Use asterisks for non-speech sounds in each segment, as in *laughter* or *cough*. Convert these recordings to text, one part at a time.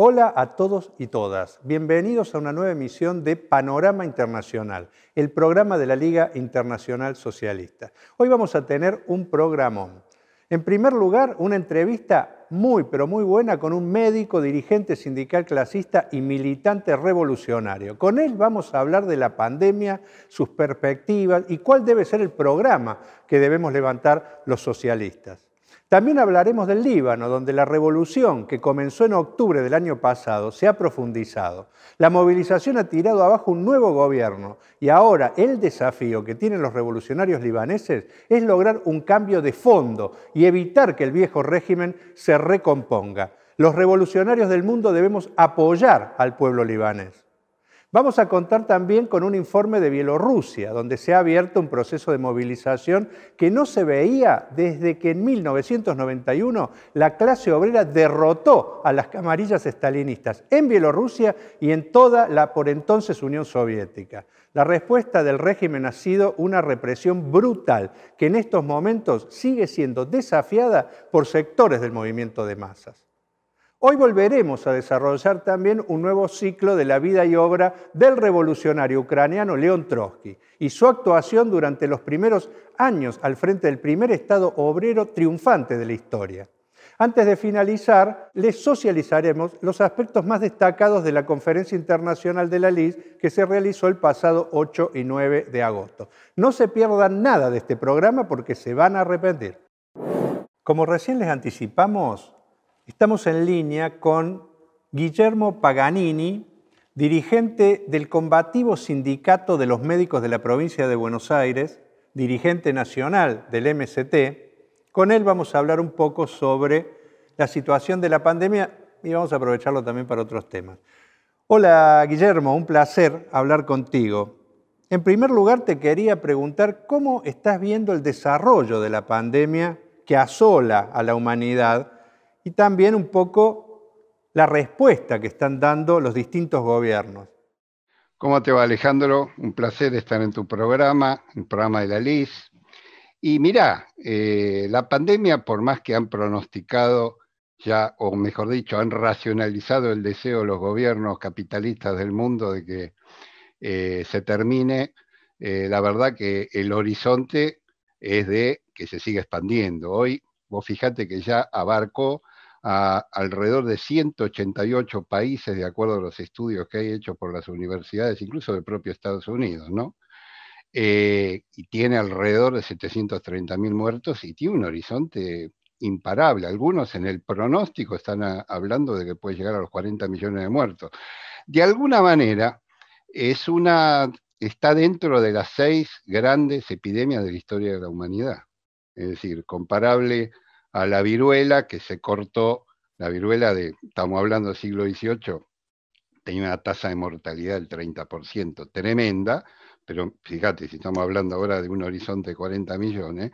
Hola a todos y todas. Bienvenidos a una nueva emisión de Panorama Internacional, el programa de la Liga Internacional Socialista. Hoy vamos a tener un programón. En primer lugar, una entrevista muy, pero muy buena con un médico, dirigente sindical clasista y militante revolucionario. Con él vamos a hablar de la pandemia, sus perspectivas y cuál debe ser el programa que debemos levantar los socialistas. También hablaremos del Líbano, donde la revolución que comenzó en octubre del año pasado se ha profundizado. La movilización ha tirado abajo un nuevo gobierno y ahora el desafío que tienen los revolucionarios libaneses es lograr un cambio de fondo y evitar que el viejo régimen se recomponga. Los revolucionarios del mundo debemos apoyar al pueblo libanés. Vamos a contar también con un informe de Bielorrusia, donde se ha abierto un proceso de movilización que no se veía desde que en 1991 la clase obrera derrotó a las camarillas estalinistas en Bielorrusia y en toda la por entonces Unión Soviética. La respuesta del régimen ha sido una represión brutal que en estos momentos sigue siendo desafiada por sectores del movimiento de masas. Hoy volveremos a desarrollar también un nuevo ciclo de la vida y obra del revolucionario ucraniano León Trotsky y su actuación durante los primeros años al frente del primer Estado obrero triunfante de la historia. Antes de finalizar, les socializaremos los aspectos más destacados de la Conferencia Internacional de la LIS que se realizó el pasado 8 y 9 de agosto. No se pierdan nada de este programa porque se van a arrepentir. Como recién les anticipamos, Estamos en línea con Guillermo Paganini, dirigente del combativo sindicato de los médicos de la provincia de Buenos Aires, dirigente nacional del MST. Con él vamos a hablar un poco sobre la situación de la pandemia y vamos a aprovecharlo también para otros temas. Hola Guillermo, un placer hablar contigo. En primer lugar te quería preguntar cómo estás viendo el desarrollo de la pandemia que asola a la humanidad y también un poco la respuesta que están dando los distintos gobiernos. ¿Cómo te va Alejandro? Un placer estar en tu programa, en el programa de la LIS. Y mirá, eh, la pandemia, por más que han pronosticado ya, o mejor dicho, han racionalizado el deseo de los gobiernos capitalistas del mundo de que eh, se termine, eh, la verdad que el horizonte es de que se siga expandiendo. Hoy, vos fíjate que ya abarcó alrededor de 188 países, de acuerdo a los estudios que hay hechos por las universidades, incluso del propio Estados Unidos, ¿no? Eh, y tiene alrededor de 730.000 muertos y tiene un horizonte imparable. Algunos en el pronóstico están hablando de que puede llegar a los 40 millones de muertos. De alguna manera, es una, está dentro de las seis grandes epidemias de la historia de la humanidad. Es decir, comparable a la viruela que se cortó, la viruela de, estamos hablando del siglo XVIII, tenía una tasa de mortalidad del 30%, tremenda, pero fíjate, si estamos hablando ahora de un horizonte de 40 millones,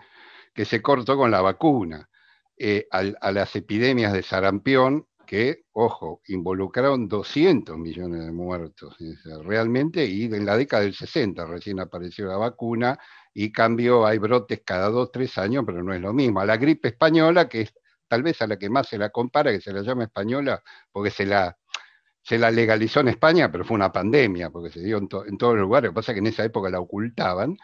que se cortó con la vacuna. Eh, a las epidemias de sarampión, que, ojo, involucraron 200 millones de muertos realmente, y en la década del 60 recién apareció la vacuna y cambio hay brotes cada dos, tres años, pero no es lo mismo. A la gripe española, que es tal vez a la que más se la compara, que se la llama española, porque se la, se la legalizó en España, pero fue una pandemia, porque se dio en, todos los lugares, lo que pasa es que en esa época la ocultaban,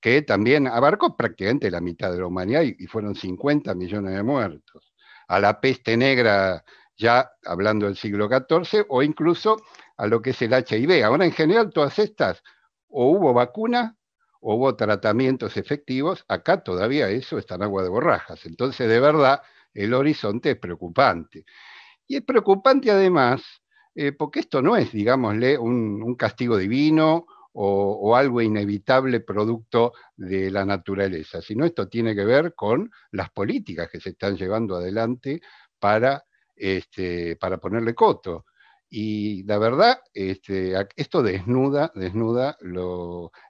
que también abarcó prácticamente la mitad de la humanidad y, fueron 50 millones de muertos. A la peste negra, ya hablando del siglo XIV, o incluso a lo que es el HIV. Ahora en general todas estas, o hubo vacunas, hubo tratamientos efectivos, acá todavía eso está en agua de borrajas. Entonces, de verdad, el horizonte es preocupante. Y es preocupante además, eh, porque esto no es, digámosle, un, castigo divino o, algo inevitable producto de la naturaleza, sino esto tiene que ver con las políticas que se están llevando adelante para este, ponerle coto y la verdad, este, esto desnuda, desnuda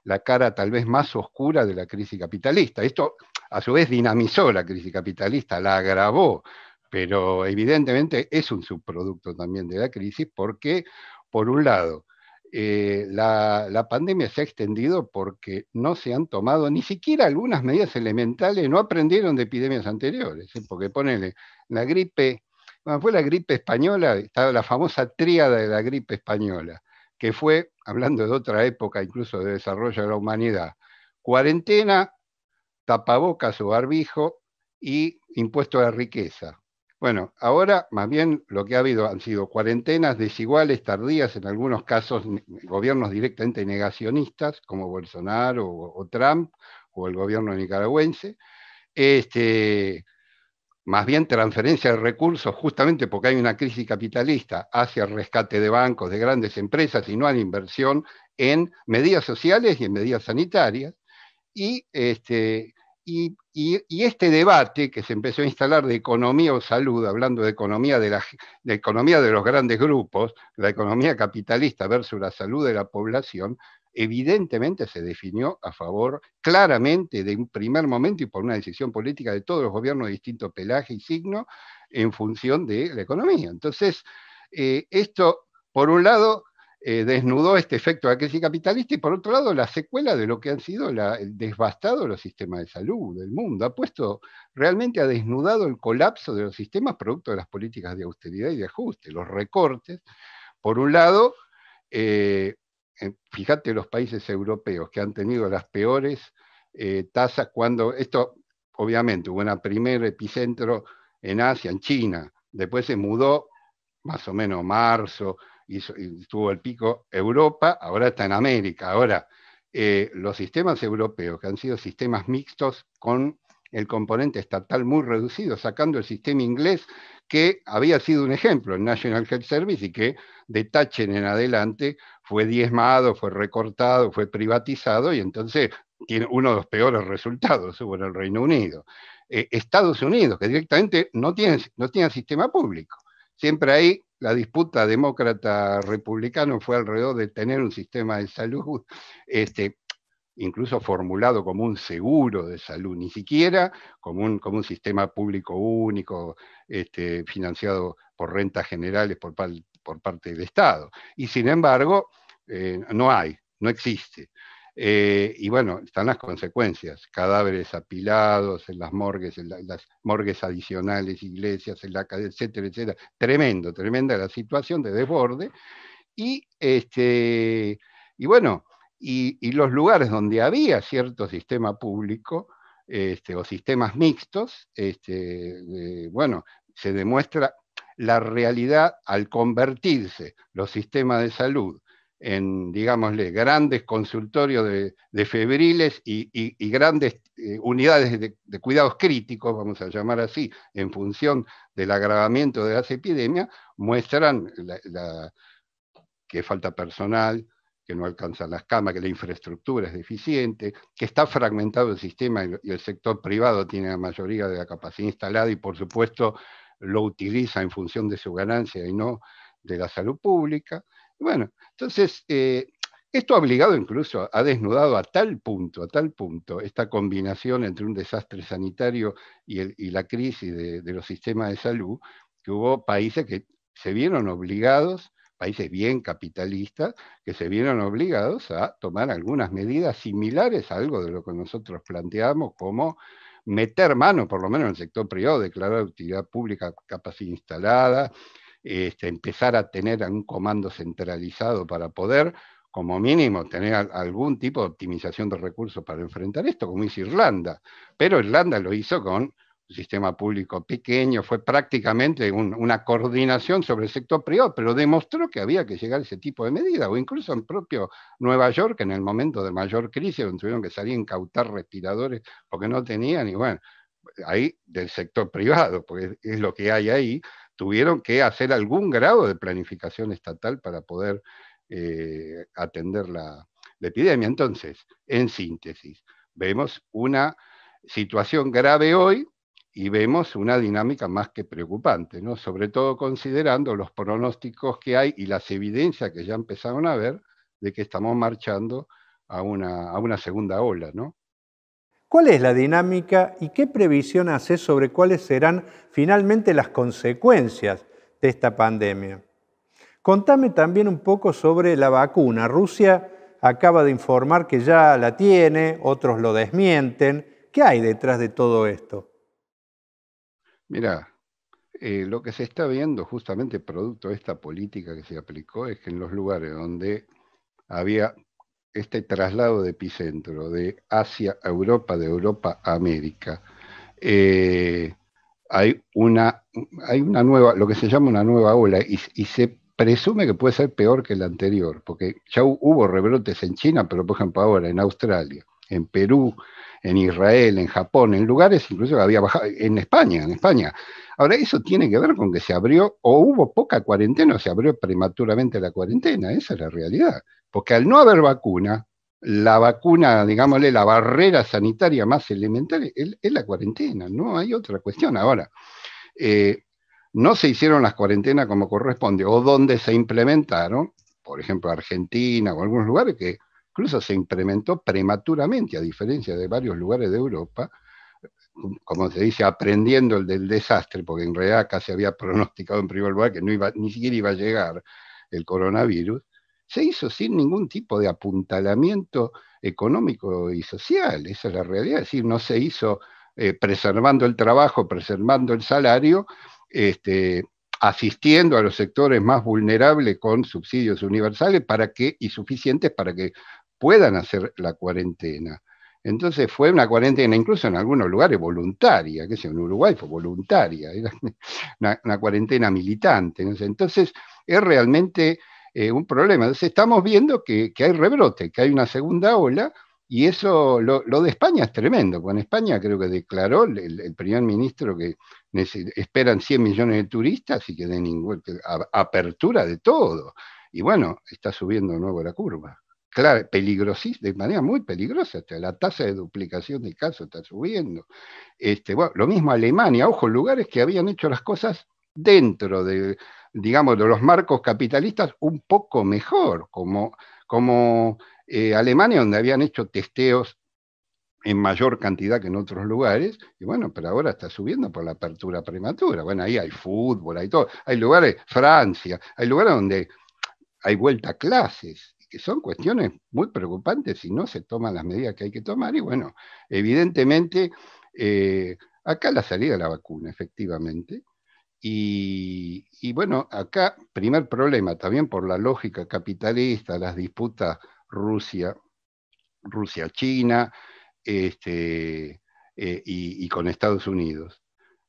la cara tal vez más oscura de la crisis capitalista. Esto a su vez dinamizó la crisis capitalista, la agravó, pero evidentemente es un subproducto también de la crisis porque, por un lado, eh, la, pandemia se ha extendido porque no se han tomado ni siquiera algunas medidas elementales, no aprendieron de epidemias anteriores, ¿eh? porque ponen la gripe fue la gripe española, estaba la famosa tríada de la gripe española, que fue, hablando de otra época incluso de desarrollo de la humanidad, cuarentena, tapabocas o barbijo y impuesto a la riqueza. Bueno, ahora más bien lo que ha habido han sido cuarentenas desiguales, tardías, en algunos casos gobiernos directamente negacionistas, como Bolsonaro o, o Trump, o el gobierno nicaragüense, este, más bien transferencia de recursos justamente porque hay una crisis capitalista hacia el rescate de bancos, de grandes empresas y no a la inversión en medidas sociales y en medidas sanitarias. Y este, este debate que se empezó a instalar de economía o salud, hablando de economía de, la, de economía de los grandes grupos, la economía capitalista versus la salud de la población, evidentemente se definió a favor claramente de un primer momento y por una decisión política de todos los gobiernos de distinto pelaje y signo en función de la economía. Entonces, eh, esto, por un lado, eh, desnudó este efecto de la crisis capitalista y por otro lado la secuela de lo que han sido la, el desbastado los sistemas de salud del mundo. Ha puesto, realmente ha desnudado el colapso de los sistemas producto de las políticas de austeridad y de ajuste, los recortes, por un lado, eh, eh, fíjate los países europeos que han tenido las peores eh, tasas cuando, esto obviamente hubo un primer epicentro en Asia, en China, después se mudó más o menos marzo, y tuvo el pico Europa, ahora está en América. Ahora, eh, los sistemas europeos, que han sido sistemas mixtos con el componente estatal muy reducido, sacando el sistema inglés que había sido un ejemplo el National Health Service y que de Tachen en adelante fue diezmado, fue recortado, fue privatizado y entonces tiene uno de los peores resultados hubo en el Reino Unido. Eh, Estados Unidos, que directamente no tiene, no sistema público. Siempre ahí la disputa demócrata-republicano fue alrededor de tener un sistema de salud este, incluso formulado como un seguro de salud, ni siquiera como un, como un sistema público único, este, financiado por rentas generales por, por, parte del Estado. Y sin embargo, eh, no hay, no existe. Eh, y bueno, están las consecuencias, cadáveres apilados en las morgues, en, las morgues adicionales, iglesias, en la etcétera, etcétera. Tremendo, tremenda la situación de desborde. Y, este, y bueno, y, los lugares donde había cierto sistema público este, o sistemas mixtos, este, eh, bueno, se demuestra la realidad al convertirse los sistemas de salud en, digámosle, grandes consultorios de, febriles y, grandes eh, unidades de, cuidados críticos, vamos a llamar así, en función del agravamiento de las epidemias, muestran que falta personal, que no alcanzan las camas, que la infraestructura es deficiente, que está fragmentado el sistema y el sector privado tiene la mayoría de la capacidad instalada y por supuesto lo utiliza en función de su ganancia y no de la salud pública. Bueno, entonces eh, esto ha obligado incluso, ha desnudado a tal punto, a tal punto, esta combinación entre un desastre sanitario y, la crisis de los sistemas de salud, que hubo países que se vieron obligados países bien capitalistas, que se vieron obligados a tomar algunas medidas similares a algo de lo que nosotros planteamos como meter mano, por lo menos en el sector privado, declarar utilidad pública capacidad instalada, este, empezar a tener un comando centralizado para poder, como mínimo, tener algún tipo de optimización de recursos para enfrentar esto, como hizo Irlanda. Pero Irlanda lo hizo con sistema público pequeño, fue prácticamente una coordinación sobre el sector privado, pero demostró que había que llegar a ese tipo de medidas, o incluso en propio Nueva York, en el momento de mayor crisis, donde tuvieron que salir a incautar respiradores porque no tenían, y bueno, ahí del sector privado, porque es lo que hay ahí, tuvieron que hacer algún grado de planificación estatal para poder eh, atender la epidemia. Entonces, en síntesis, vemos una situación grave hoy y vemos una dinámica más que preocupante, ¿no? sobre todo considerando los pronósticos que hay y las evidencias que ya empezaron a ver de que estamos marchando a una, segunda ola. ¿no? ¿Cuál es la dinámica y qué previsión hace sobre cuáles serán finalmente las consecuencias de esta pandemia? Contame también un poco sobre la vacuna. Rusia acaba de informar que ya la tiene, otros lo desmienten. ¿Qué hay detrás de todo esto? Mira, eh, lo que se está viendo justamente producto de esta política que se aplicó es que en los lugares donde había este traslado de epicentro de Asia a Europa, de Europa a América, eh, hay, una, hay una nueva, lo que se llama una nueva ola, y, y, se presume que puede ser peor que la anterior, porque ya hubo rebrotes en China, pero por ejemplo ahora en Australia, en Perú, en Israel, en Japón, en lugares incluso había bajado, en España, en España. Ahora, eso tiene que ver con que se abrió o hubo poca cuarentena o se abrió prematuramente la cuarentena, esa es la realidad. Porque al no haber vacuna, la vacuna, digámosle, la barrera sanitaria más elemental es, la cuarentena, no hay otra cuestión. Ahora, eh, no se hicieron las cuarentenas como corresponde o donde se implementaron, por ejemplo Argentina o algunos lugares que incluso se implementó prematuramente, a diferencia de varios lugares de Europa, como se dice, aprendiendo el del desastre, porque en realidad acá se había *laughs* pronosticado en primer lugar que ni siquiera iba a llegar el coronavirus, se hizo sin ningún tipo de apuntalamiento económico y social. Esa es la realidad. Es decir, no se hizo eh, preservando el trabajo, preservando el salario, este, asistiendo a los sectores más vulnerables con subsidios universales para que, y suficientes para que puedan hacer la cuarentena. Entonces fue una cuarentena, incluso en algunos lugares voluntaria, que sé, en Uruguay fue voluntaria, *laughs* una, cuarentena militante. Entonces es realmente eh, un problema. Entonces estamos viendo que, hay rebrote, que hay una segunda ola, y eso, lo, de España es tremendo, Con España creo que declaró el, el primer ministro que esperan 100 millones de turistas y que de ninguna apertura de todo. Y bueno, está subiendo de nuevo la curva claro, de manera muy peligrosa, la tasa de duplicación del caso está subiendo. Este, lo mismo Alemania, ojo, lugares que habían hecho las cosas dentro de, digamos, de los marcos capitalistas un poco mejor, como, como eh, Alemania, donde habían hecho testeos en mayor cantidad que en otros lugares, y bueno, pero ahora está subiendo por la apertura prematura. Bueno, ahí hay fútbol, hay todo, hay lugares, Francia, hay lugares donde hay vuelta a clases, que son cuestiones muy preocupantes si no se toman las medidas que hay que tomar. Y bueno, evidentemente, eh, acá la salida de la vacuna, efectivamente. Y, bueno, acá, primer problema, también por la lógica capitalista, las disputas Rusia, Rusia-China, este, eh, y, y, con Estados Unidos.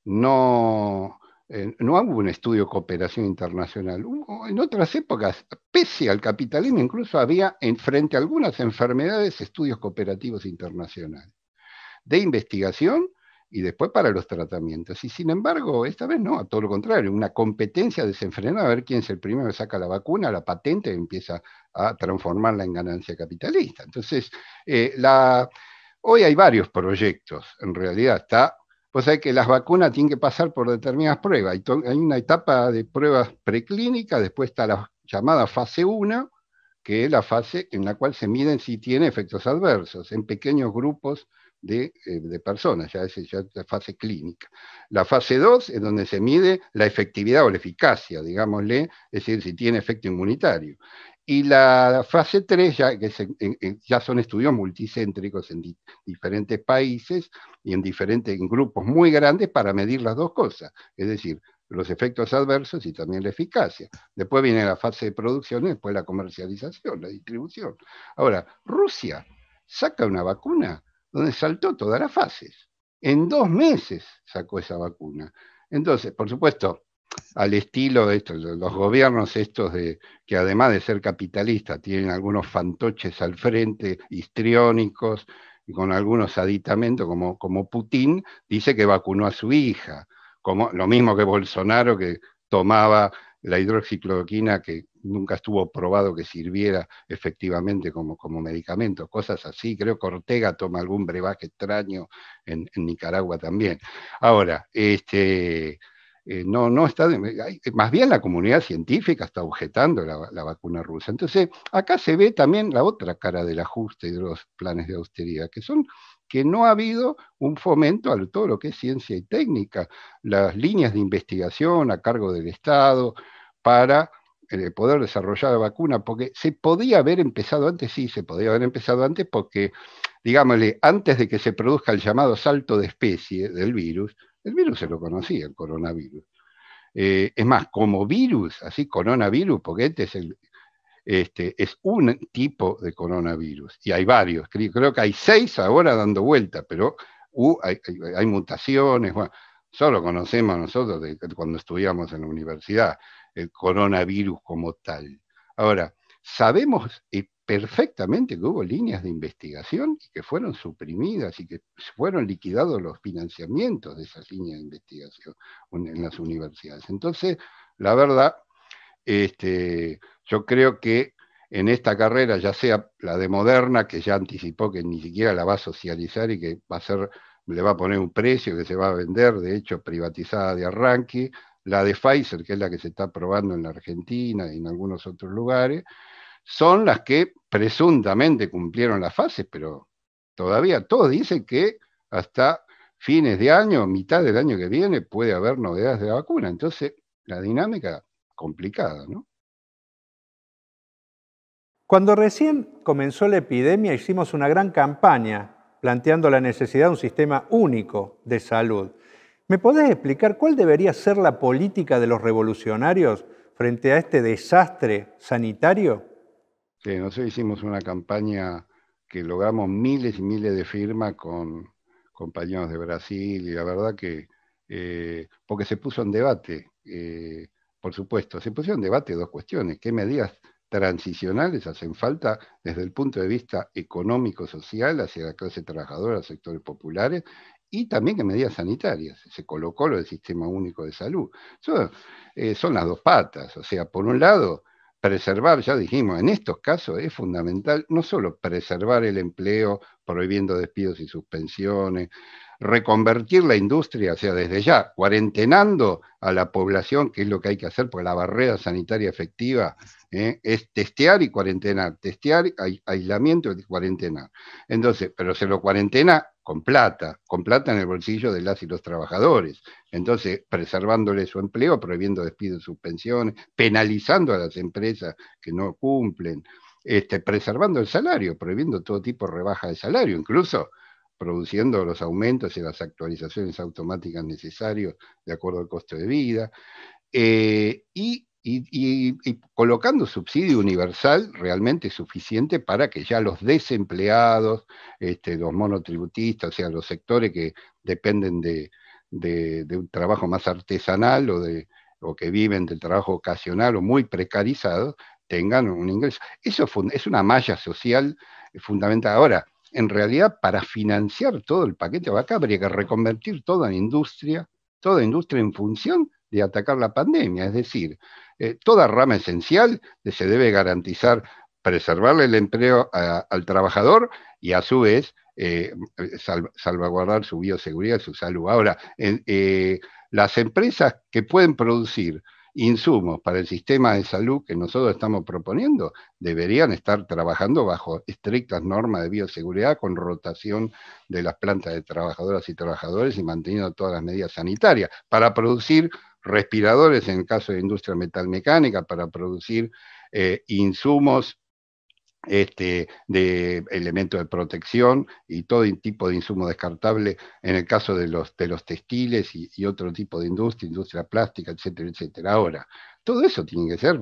No, no hubo un estudio de cooperación internacional. en otras épocas, pese al capitalismo, incluso había frente a algunas enfermedades estudios cooperativos internacionales, de investigación y después para los tratamientos. Y sin embargo, esta vez no, a todo lo contrario, una competencia desenfrenada, a ver quién es el primero que saca la vacuna, la patente, empieza a transformarla en ganancia capitalista. Entonces, eh, Hoy hay varios proyectos, en realidad está o sea que las vacunas tienen que pasar por determinadas pruebas. Hay una etapa de pruebas preclínicas, después está la llamada fase 1, que es la fase en la cual se miden si tiene efectos adversos en pequeños grupos de, eh, personas, ya es, ya la fase clínica. La fase 2 es donde se mide la efectividad o la eficacia, digámosle, es decir, si tiene efecto inmunitario. Y la fase 3, ya, que ya son estudios multicéntricos en diferentes países y en diferentes grupos muy grandes para medir las dos cosas, es decir, los efectos adversos y también la eficacia. Después viene la fase de producción y después la comercialización, la distribución. Ahora, Rusia saca una vacuna donde saltó todas las fases. En dos meses sacó esa vacuna. Entonces, por supuesto, al estilo de estos, los gobiernos estos de, que además de ser capitalistas tienen algunos fantoches al frente, histriónicos, y con algunos aditamentos como, como Putin, dice que vacunó a su hija, como, lo mismo que Bolsonaro que tomaba la hidroxicloroquina que nunca estuvo probado que sirviera efectivamente como, como medicamento, cosas así. Creo que Ortega toma algún brebaje extraño en Nicaragua también. Ahora, este, eh, más bien la comunidad científica está objetando la, vacuna rusa. Entonces, acá se ve también la otra cara del ajuste y de los planes de austeridad, que son que no ha habido un fomento a todo lo que es ciencia y técnica, las líneas de investigación a cargo del Estado para eh, poder desarrollar la vacuna, porque se podía haber empezado antes, sí, se podía haber empezado antes porque, digámosle, antes de que se produzca el llamado salto de especie del virus, el virus se lo conocía, el coronavirus. Eh, es más, como virus, así coronavirus, porque este es, este, un tipo de coronavirus, y hay varios, creo, que hay seis ahora dando vuelta, pero hay, mutaciones, solo conocemos nosotros cuando estudiamos en la universidad el coronavirus como tal. Ahora, Sabemos eh, perfectamente que hubo líneas de investigación que fueron suprimidas y que fueron liquidados los financiamientos de esas líneas de investigación en las universidades. Entonces, la verdad, este, yo creo que en esta carrera, ya sea la de Moderna, que ya anticipó que ni siquiera la va a socializar y que va a ser, le va a poner un precio que se va a vender, de hecho, privatizada de arranque, la de Pfizer, que es la que se está probando en la Argentina y en algunos otros lugares, son las que presuntamente cumplieron las fases, pero todavía todos dicen que hasta fines de año, mitad del año que viene, puede haber novedades de vacuna. Entonces, la dinámica complicada, ¿no? Cuando recién comenzó la epidemia hicimos una gran campaña planteando la necesidad de un sistema único de salud. ¿Me podés explicar cuál debería ser la política de los revolucionarios frente a este desastre sanitario? Sí, nosotros hicimos una campaña que logramos miles y miles de firmas con compañeros de Brasil y la verdad que, eh, porque se puso en debate, eh, por supuesto, se pusieron en debate dos cuestiones, qué medidas transicionales hacen falta desde el punto de vista económico-social hacia la clase trabajadora, sectores populares, y también qué medidas sanitarias. Se colocó lo del sistema único de salud. Eh, son las dos patas. O sea, por un lado, preservar, ya dijimos, en estos casos es fundamental no solo preservar el empleo prohibiendo despidos y suspensiones, reconvertir la industria, o sea, desde ya, cuarentenando a la población, que es lo que hay que hacer, porque la barrera sanitaria efectiva ¿eh? es testear y cuarentenar, testear, aislamiento y cuarentenar. Entonces, pero se lo cuarentena con plata, con plata en el bolsillo de las y los trabajadores. Entonces, preservándole su empleo, prohibiendo despidos, suspensiones, penalizando a las empresas que no cumplen, este, preservando el salario, prohibiendo todo tipo de rebaja de salario, incluso produciendo los aumentos y las actualizaciones automáticas necesarios de acuerdo al costo de vida. Eh, y y, colocando subsidio universal realmente suficiente para que ya los desempleados, este, los monotributistas, o sea, los sectores que dependen de, un trabajo más artesanal o, de, que viven del trabajo ocasional o muy precarizado, tengan un ingreso. Eso es una malla social fundamental. Ahora, en realidad, para financiar todo el paquete vaca habría que reconvertir toda la industria, toda la industria en función de atacar la pandemia. Es decir, eh, toda rama esencial se debe garantizar preservarle el empleo al trabajador y a su vez eh, salvaguardar su bioseguridad y su salud. Ahora, eh, las empresas que pueden producir insumos para el sistema de salud que nosotros estamos proponiendo deberían estar trabajando bajo estrictas normas de bioseguridad con rotación de las plantas de trabajadoras y trabajadores y manteniendo todas las medidas sanitarias para producir respiradores en el caso de industria metalmecánica para producir eh, insumos este, de elementos de protección y todo tipo de insumo descartable en el caso de los, de los textiles y, otro tipo de industria, industria plástica, etcétera, etcétera. Ahora, todo eso tiene que ser,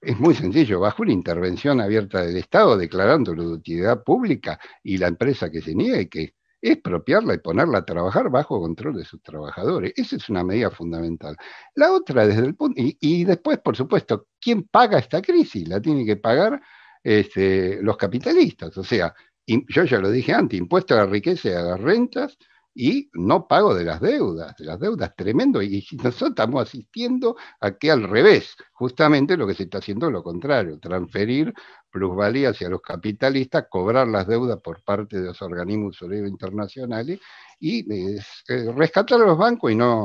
es muy sencillo, bajo una intervención abierta del Estado declarándolo de utilidad pública y la empresa que se niegue, que expropiarla y ponerla a trabajar bajo control de sus trabajadores. Esa es una medida fundamental. La otra, desde el punto, y, después, por supuesto, ¿quién paga esta crisis? La tienen que pagar este, los capitalistas. O sea, yo ya lo dije antes, impuesto a la riqueza y a las rentas y no pago de las deudas, de las deudas tremendo. Y nosotros estamos asistiendo a que al revés, justamente lo que se está haciendo es lo contrario, transferir plusvalía hacia los capitalistas, cobrar las deudas por parte de los organismos internacionales y eh, rescatar a los bancos y no,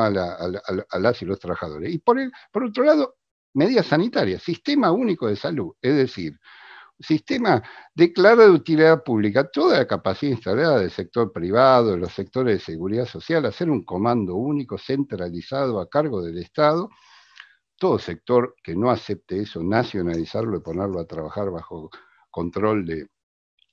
a, las y los trabajadores. Y por, otro lado, medidas sanitarias, sistema único de salud, es decir, sistema declarado de utilidad pública toda la capacidad instalada del sector privado, de los sectores de seguridad social, hacer un comando único centralizado a cargo del Estado todo sector que no acepte eso, nacionalizarlo y ponerlo a trabajar bajo control de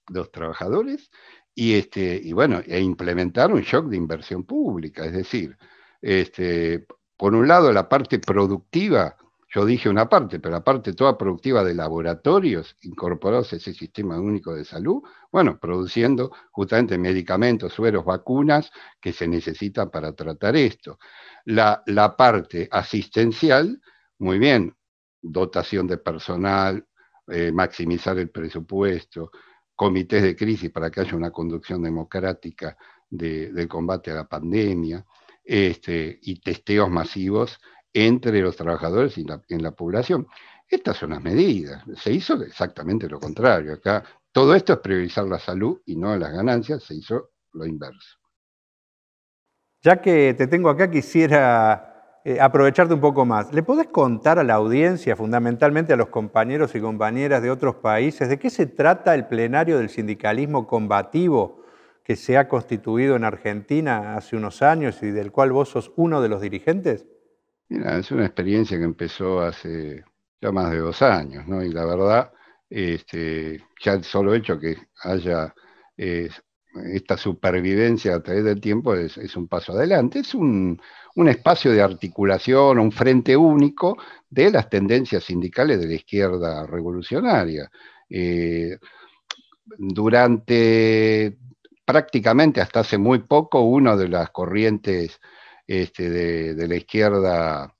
los trabajadores y, este, y bueno, e implementar un shock de inversión pública, es decir, este, por un lado la parte productiva yo dije una parte, pero parte toda productiva de laboratorios incorporados a ese sistema único de salud, bueno, produciendo justamente medicamentos, sueros, vacunas que se necesitan para tratar esto. La, la parte asistencial, muy bien, dotación de personal, eh, maximizar el presupuesto, comités de crisis para que haya una conducción democrática de, del combate a la pandemia, este, y testeos masivos entre los trabajadores y en la población. Estas son las medidas. Se hizo exactamente lo contrario. Acá todo esto es priorizar la salud y no las ganancias. Se hizo lo inverso. Ya que te tengo acá, quisiera eh, aprovecharte un poco más. ¿Le podés contar a la audiencia, fundamentalmente a los compañeros y compañeras de otros países, de qué se trata el plenario del sindicalismo combativo que se ha constituido en Argentina hace unos años y del cual vos sos uno de los dirigentes? es una experiencia que empezó hace ya más de dos años, ¿no? Y la verdad, este, ya el solo hecho que haya esta supervivencia a través del tiempo es, un paso adelante. Es un, espacio de articulación, un frente único de las tendencias sindicales de la izquierda revolucionaria. Eh, durante prácticamente hasta hace muy poco, una de las corrientes este, de, la izquierda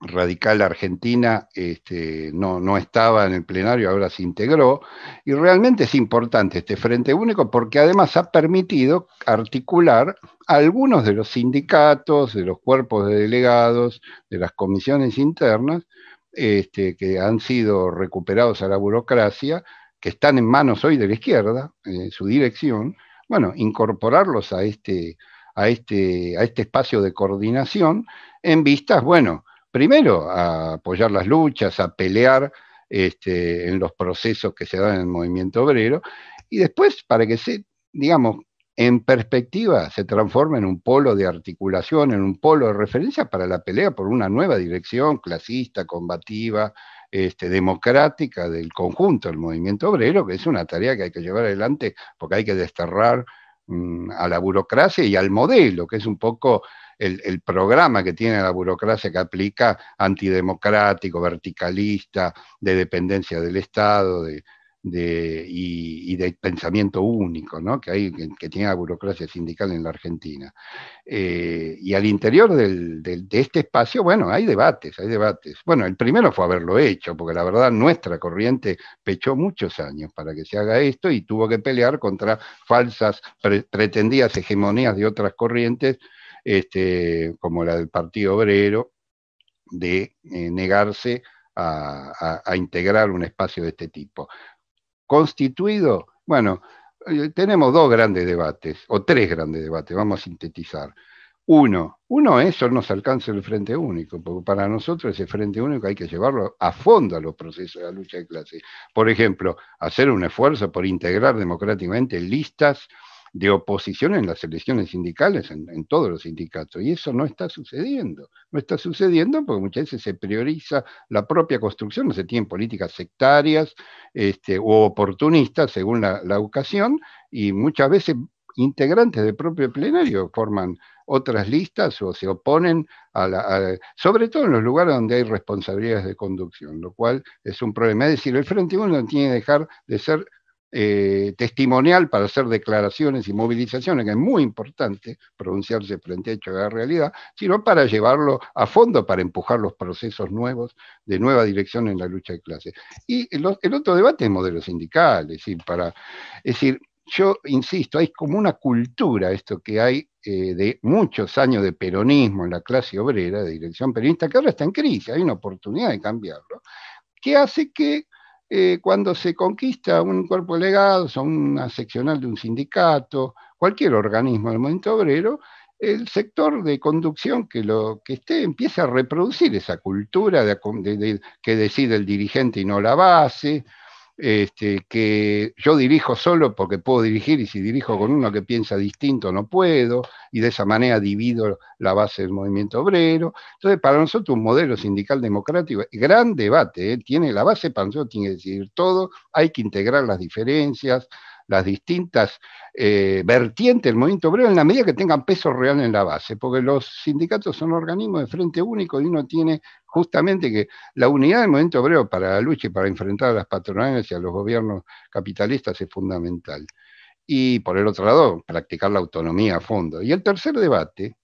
radical argentina este, no, estaba en el plenario, ahora se integró, y realmente es importante este Frente Único porque además ha permitido articular algunos de los sindicatos, de los cuerpos de delegados, de las comisiones internas, este, que han sido recuperados a la burocracia, que están en manos hoy de la izquierda, en su dirección, bueno, incorporarlos a este, a este, a este espacio de coordinación en vistas, bueno, primero a apoyar las luchas, a pelear este, en los procesos que se dan en el movimiento obrero, y después para que se, digamos, en perspectiva se transforme en un polo de articulación, en un polo de referencia para la pelea por una nueva dirección clasista, combativa, este, democrática del conjunto del movimiento obrero, que es una tarea que hay que llevar adelante porque hay que desterrar Mm, a la burocracia y al modelo, que es un poco el, programa que tiene la burocracia que aplica antidemocrático, verticalista, de dependencia del Estado, de, y, de pensamiento único ¿no? que, hay, que, tiene la burocracia sindical en la Argentina. Eh, y al interior de este espacio, bueno, hay debates, hay debates. Bueno, el primero fue haberlo hecho, porque la verdad nuestra corriente pechó muchos años para que se haga esto y tuvo que pelear contra falsas, pretendidas hegemonías de otras corrientes, este, como la del Partido Obrero, de eh, negarse a, integrar un espacio de este tipo constituido? Bueno, eh, tenemos dos grandes debates, o tres grandes debates, vamos a sintetizar. Uno, uno es nos no alcanza el frente único, porque para nosotros ese frente único hay que llevarlo a fondo a los procesos de la lucha de clase Por ejemplo, hacer un esfuerzo por integrar democráticamente listas de oposición en las elecciones sindicales, en, todos los sindicatos. Y eso no está sucediendo. No está sucediendo porque muchas veces se prioriza la propia construcción, no se tienen políticas sectarias este, o oportunistas según la, ocasión, y muchas veces integrantes del propio plenario forman otras listas o se oponen a la, sobre todo en los lugares donde hay responsabilidades de conducción, lo cual es un problema. Es decir, el Frente Uno tiene que dejar de ser eh, testimonial para hacer declaraciones y movilizaciones, que es muy importante pronunciarse frente a hecho de la realidad, sino para llevarlo a fondo, para empujar los procesos nuevos de nueva dirección en la lucha de clases. Y el, otro debate es modelos sindical es decir, es decir, yo insisto, hay como una cultura, esto que hay eh, de muchos años de peronismo en la clase obrera, de dirección peronista, que ahora está en crisis, hay una oportunidad de cambiarlo, que hace que eh, cuando se conquista un cuerpo legado, o una seccional de un sindicato, cualquier organismo del movimiento obrero, el sector de conducción que, esté empieza a reproducir esa cultura que decide el dirigente y no la base, este, que yo dirijo solo porque puedo dirigir y si dirijo con uno que piensa distinto no puedo, y de esa manera divido la base del movimiento obrero. Entonces, para nosotros un modelo sindical democrático, gran debate, ¿eh? tiene la base para tiene que decidir todo, hay que integrar las diferencias, las distintas eh, vertientes del movimiento obrero en la medida que tengan peso real en la base, porque los sindicatos son organismos de frente único y uno tiene justamente que la unidad del movimiento obrero para la lucha y para enfrentar a las patronales y a los gobiernos capitalistas es fundamental. Y por el otro lado, practicar la autonomía a fondo. Y el tercer debate,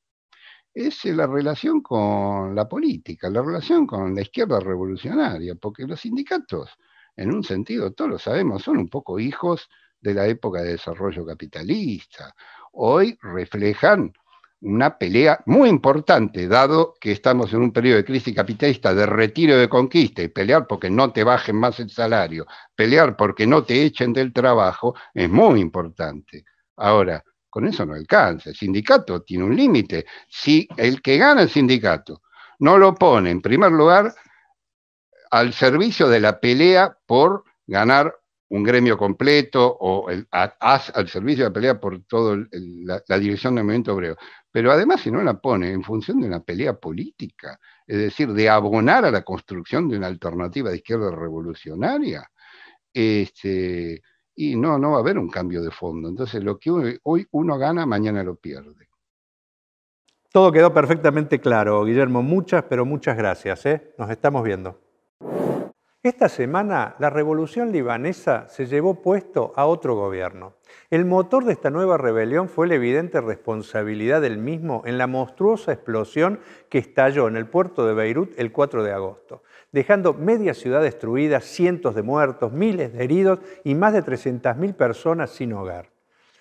es eh, la relación con la política, la relación con la izquierda revolucionaria, porque los sindicatos, en un sentido, todos lo sabemos, son un poco hijos de la época de desarrollo capitalista. Hoy reflejan una pelea muy importante, dado que estamos en un periodo de crisis capitalista, de retiro de conquista, y pelear porque no te bajen más el salario, pelear porque no te echen del trabajo, es muy importante. Ahora, con eso no alcanza. El sindicato tiene un límite. Si el que gana el sindicato no lo pone, en primer lugar, al servicio de la pelea por ganar un gremio completo o el, al servicio de la pelea por toda la, dirección del movimiento obrero. Pero además, si no la pone en función de una pelea política, es decir, de abonar a la construcción de una alternativa de izquierda revolucionaria, este, y no, no va a haber un cambio de fondo. Entonces, lo que hoy, uno gana, mañana lo pierde. Todo quedó perfectamente claro, Guillermo. Muchas, pero muchas gracias. ¿eh? Nos estamos viendo. Esta semana la revolución libanesa se llevó puesto a otro gobierno. El motor de esta nueva rebelión fue la evidente responsabilidad del mismo en la monstruosa explosión que estalló en el puerto de Beirut el 4 de agosto, dejando media ciudad destruida, cientos de muertos, miles de heridos y más de 300.000 personas sin hogar.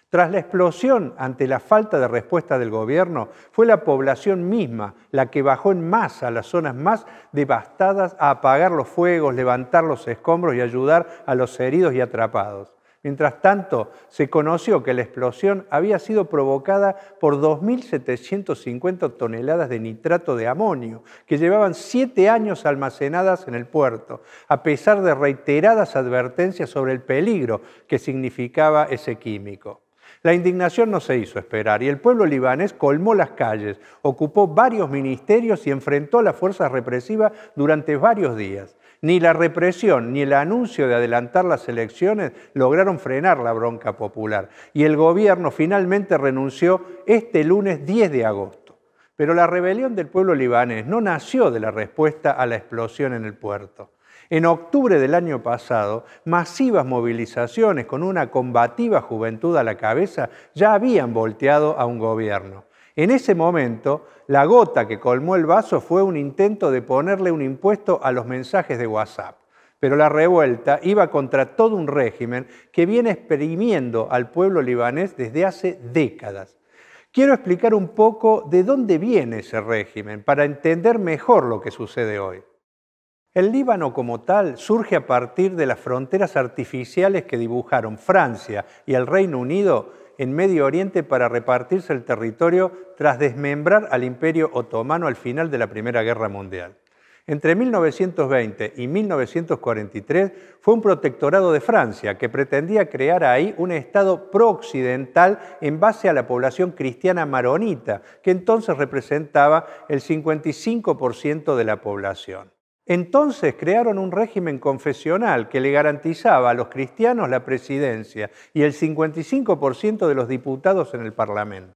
Tras la explosión ante la falta de respuesta del gobierno, fue la población misma la que bajó en masa a las zonas más devastadas a apagar los fuegos, levantar los escombros y ayudar a los heridos y atrapados. Mientras tanto, se conoció que la explosión había sido provocada por 2.750 toneladas de nitrato de amonio, que llevaban siete años almacenadas en el puerto, a pesar de reiteradas advertencias sobre el peligro que significaba ese químico. La indignación no se hizo esperar y el pueblo libanés colmó las calles, ocupó varios ministerios y enfrentó a la fuerza represiva durante varios días. Ni la represión ni el anuncio de adelantar las elecciones lograron frenar la bronca popular y el gobierno finalmente renunció este lunes 10 de agosto. Pero la rebelión del pueblo libanés no nació de la respuesta a la explosión en el puerto. En octubre del año pasado, masivas movilizaciones con una combativa juventud a la cabeza ya habían volteado a un gobierno. En ese momento, la gota que colmó el vaso fue un intento de ponerle un impuesto a los mensajes de WhatsApp. Pero la revuelta iba contra todo un régimen que viene exprimiendo al pueblo libanés desde hace décadas. Quiero explicar un poco de dónde viene ese régimen para entender mejor lo que sucede hoy. El Líbano como tal surge a partir de las fronteras artificiales que dibujaron Francia y el Reino Unido en Medio Oriente para repartirse el territorio tras desmembrar al Imperio Otomano al final de la Primera Guerra Mundial. Entre 1920 y 1943 fue un protectorado de Francia que pretendía crear ahí un Estado pro-occidental en base a la población cristiana maronita, que entonces representaba el 55% de la población. Entonces crearon un régimen confesional que le garantizaba a los cristianos la presidencia y el 55% de los diputados en el Parlamento.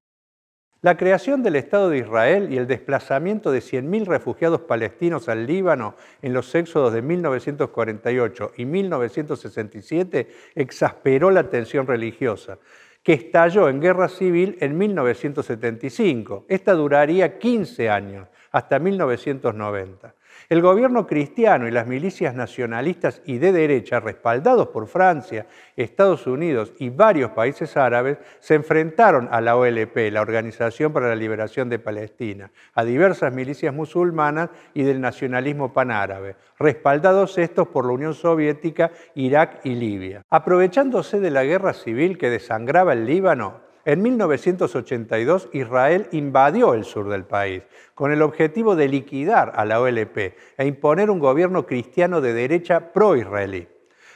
La creación del Estado de Israel y el desplazamiento de 100.000 refugiados palestinos al Líbano en los éxodos de 1948 y 1967 exasperó la tensión religiosa, que estalló en guerra civil en 1975. Esta duraría 15 años, hasta 1990. El gobierno cristiano y las milicias nacionalistas y de derecha, respaldados por Francia, Estados Unidos y varios países árabes, se enfrentaron a la OLP, la Organización para la Liberación de Palestina, a diversas milicias musulmanas y del nacionalismo panárabe, respaldados estos por la Unión Soviética, Irak y Libia. Aprovechándose de la guerra civil que desangraba el Líbano, en 1982 Israel invadió el sur del país con el objetivo de liquidar a la OLP e imponer un gobierno cristiano de derecha pro-israelí.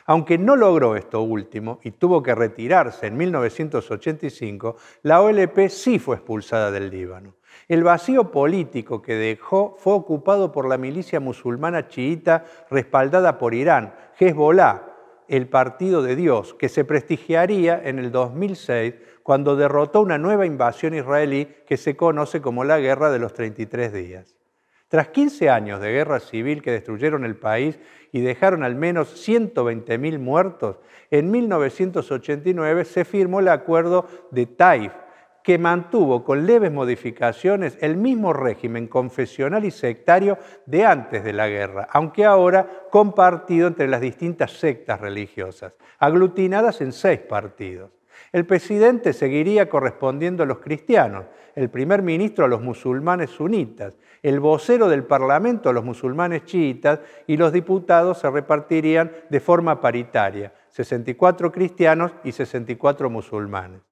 Aunque no logró esto último y tuvo que retirarse en 1985, la OLP sí fue expulsada del Líbano. El vacío político que dejó fue ocupado por la milicia musulmana chiita respaldada por Irán, Hezbollah, el Partido de Dios, que se prestigiaría en el 2006 cuando derrotó una nueva invasión israelí que se conoce como la Guerra de los 33 Días. Tras 15 años de guerra civil que destruyeron el país y dejaron al menos 120.000 muertos, en 1989 se firmó el acuerdo de Taif, que mantuvo con leves modificaciones el mismo régimen confesional y sectario de antes de la guerra, aunque ahora compartido entre las distintas sectas religiosas, aglutinadas en seis partidos. El presidente seguiría correspondiendo a los cristianos, el primer ministro a los musulmanes sunitas, el vocero del Parlamento a los musulmanes chiitas y los diputados se repartirían de forma paritaria, 64 cristianos y 64 musulmanes.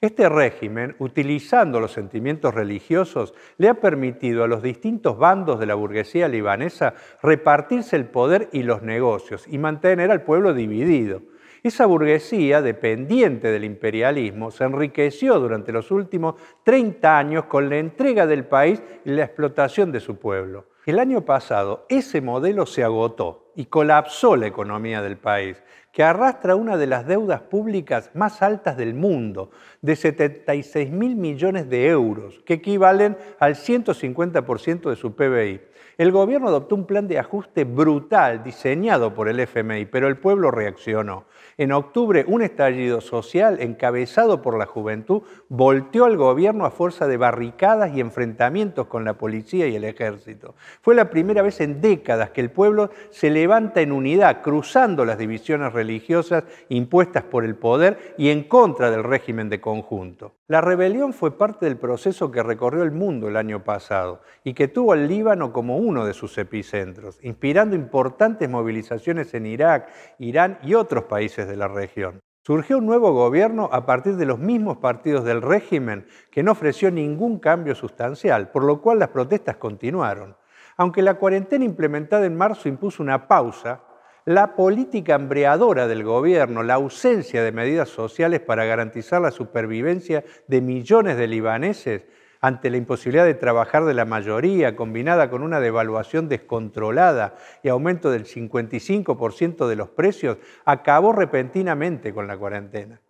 Este régimen, utilizando los sentimientos religiosos, le ha permitido a los distintos bandos de la burguesía libanesa repartirse el poder y los negocios y mantener al pueblo dividido. Esa burguesía dependiente del imperialismo se enriqueció durante los últimos 30 años con la entrega del país y la explotación de su pueblo. El año pasado ese modelo se agotó y colapsó la economía del país, que arrastra una de las deudas públicas más altas del mundo, de 76 mil millones de euros, que equivalen al 150% de su PBI. El gobierno adoptó un plan de ajuste brutal diseñado por el FMI, pero el pueblo reaccionó. En octubre, un estallido social encabezado por la juventud volteó al gobierno a fuerza de barricadas y enfrentamientos con la policía y el ejército. Fue la primera vez en décadas que el pueblo se levanta en unidad, cruzando las divisiones religiosas impuestas por el poder y en contra del régimen de conjunto. La rebelión fue parte del proceso que recorrió el mundo el año pasado y que tuvo al Líbano como uno de sus epicentros, inspirando importantes movilizaciones en Irak, Irán y otros países de la región. Surgió un nuevo gobierno a partir de los mismos partidos del régimen, que no ofreció ningún cambio sustancial, por lo cual las protestas continuaron. Aunque la cuarentena implementada en marzo impuso una pausa, la política hambreadora del gobierno, la ausencia de medidas sociales para garantizar la supervivencia de millones de libaneses, ante la imposibilidad de trabajar de la mayoría, combinada con una devaluación descontrolada y aumento del 55% de los precios, acabó repentinamente con la cuarentena.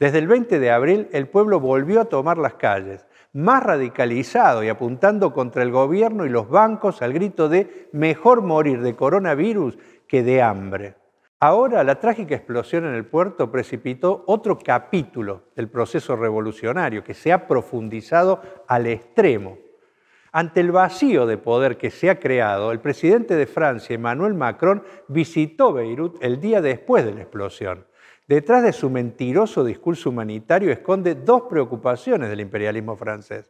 Desde el 20 de abril, el pueblo volvió a tomar las calles, más radicalizado y apuntando contra el gobierno y los bancos al grito de mejor morir de coronavirus que de hambre. Ahora la trágica explosión en el puerto precipitó otro capítulo del proceso revolucionario que se ha profundizado al extremo. Ante el vacío de poder que se ha creado, el presidente de Francia, Emmanuel Macron, visitó Beirut el día después de la explosión. Detrás de su mentiroso discurso humanitario esconde dos preocupaciones del imperialismo francés.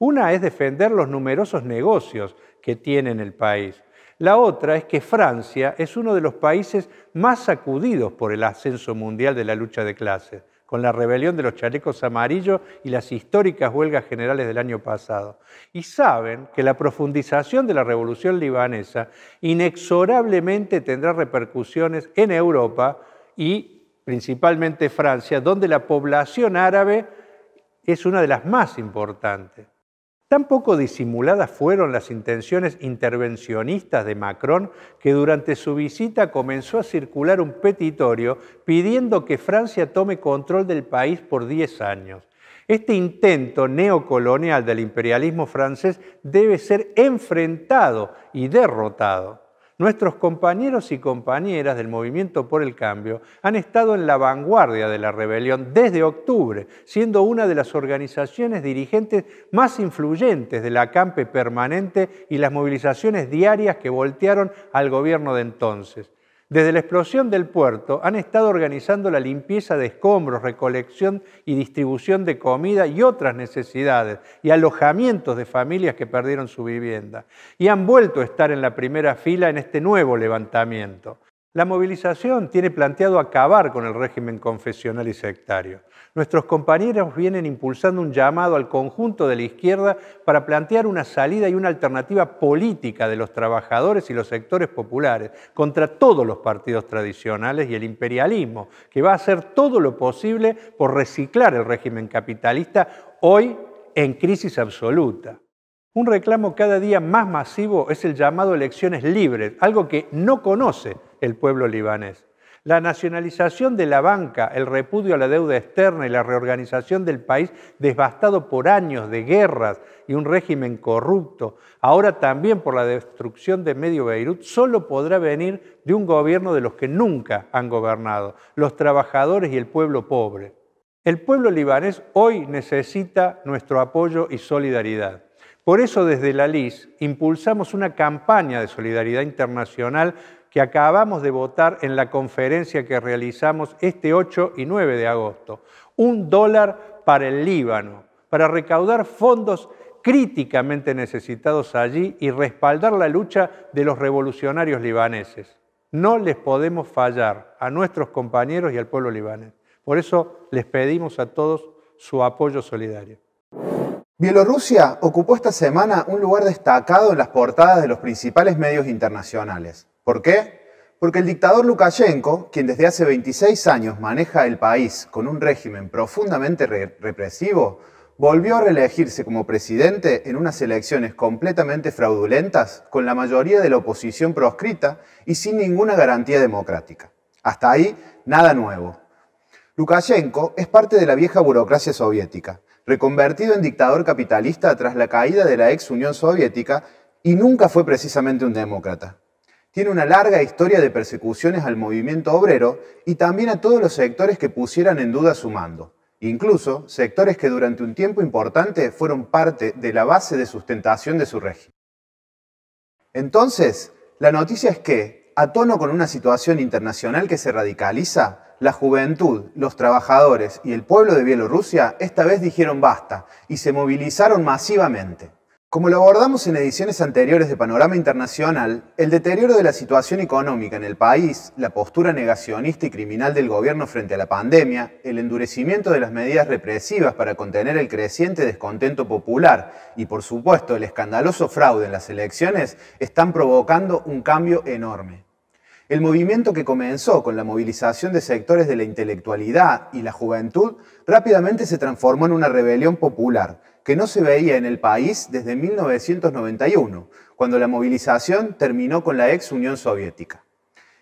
Una es defender los numerosos negocios que tiene en el país la otra es que Francia es uno de los países más sacudidos por el ascenso mundial de la lucha de clases, con la rebelión de los chalecos amarillos y las históricas huelgas generales del año pasado. Y saben que la profundización de la revolución libanesa inexorablemente tendrá repercusiones en Europa y principalmente Francia, donde la población árabe es una de las más importantes. Tan poco disimuladas fueron las intenciones intervencionistas de Macron que durante su visita comenzó a circular un petitorio pidiendo que Francia tome control del país por 10 años. Este intento neocolonial del imperialismo francés debe ser enfrentado y derrotado nuestros compañeros y compañeras del movimiento por el cambio han estado en la vanguardia de la rebelión desde octubre, siendo una de las organizaciones dirigentes más influyentes de la CAMPE permanente y las movilizaciones diarias que voltearon al gobierno de entonces. Desde la explosión del puerto han estado organizando la limpieza de escombros, recolección y distribución de comida y otras necesidades y alojamientos de familias que perdieron su vivienda. Y han vuelto a estar en la primera fila en este nuevo levantamiento. La movilización tiene planteado acabar con el régimen confesional y sectario. Nuestros compañeros vienen impulsando un llamado al conjunto de la izquierda para plantear una salida y una alternativa política de los trabajadores y los sectores populares contra todos los partidos tradicionales y el imperialismo, que va a hacer todo lo posible por reciclar el régimen capitalista hoy en crisis absoluta. Un reclamo cada día más masivo es el llamado elecciones libres, algo que no conoce el pueblo libanés. La nacionalización de la banca, el repudio a la deuda externa y la reorganización del país devastado por años de guerras y un régimen corrupto, ahora también por la destrucción de medio Beirut, solo podrá venir de un gobierno de los que nunca han gobernado, los trabajadores y el pueblo pobre. El pueblo libanés hoy necesita nuestro apoyo y solidaridad. Por eso desde la LIS impulsamos una campaña de solidaridad internacional acabamos de votar en la conferencia que realizamos este 8 y 9 de agosto. Un dólar para el Líbano, para recaudar fondos críticamente necesitados allí y respaldar la lucha de los revolucionarios libaneses. No les podemos fallar a nuestros compañeros y al pueblo libanés. Por eso les pedimos a todos su apoyo solidario. Bielorrusia ocupó esta semana un lugar destacado en las portadas de los principales medios internacionales. ¿Por qué? Porque el dictador Lukashenko, quien desde hace 26 años maneja el país con un régimen profundamente represivo, volvió a reelegirse como presidente en unas elecciones completamente fraudulentas, con la mayoría de la oposición proscrita y sin ninguna garantía democrática. Hasta ahí, nada nuevo. Lukashenko es parte de la vieja burocracia soviética, reconvertido en dictador capitalista tras la caída de la ex Unión Soviética y nunca fue precisamente un demócrata tiene una larga historia de persecuciones al movimiento obrero y también a todos los sectores que pusieran en duda su mando, incluso sectores que durante un tiempo importante fueron parte de la base de sustentación de su régimen. Entonces, la noticia es que, a tono con una situación internacional que se radicaliza, la juventud, los trabajadores y el pueblo de Bielorrusia esta vez dijeron basta y se movilizaron masivamente. Como lo abordamos en ediciones anteriores de Panorama Internacional, el deterioro de la situación económica en el país, la postura negacionista y criminal del gobierno frente a la pandemia, el endurecimiento de las medidas represivas para contener el creciente descontento popular y, por supuesto, el escandaloso fraude en las elecciones están provocando un cambio enorme. El movimiento que comenzó con la movilización de sectores de la intelectualidad y la juventud rápidamente se transformó en una rebelión popular que no se veía en el país desde 1991, cuando la movilización terminó con la ex Unión Soviética.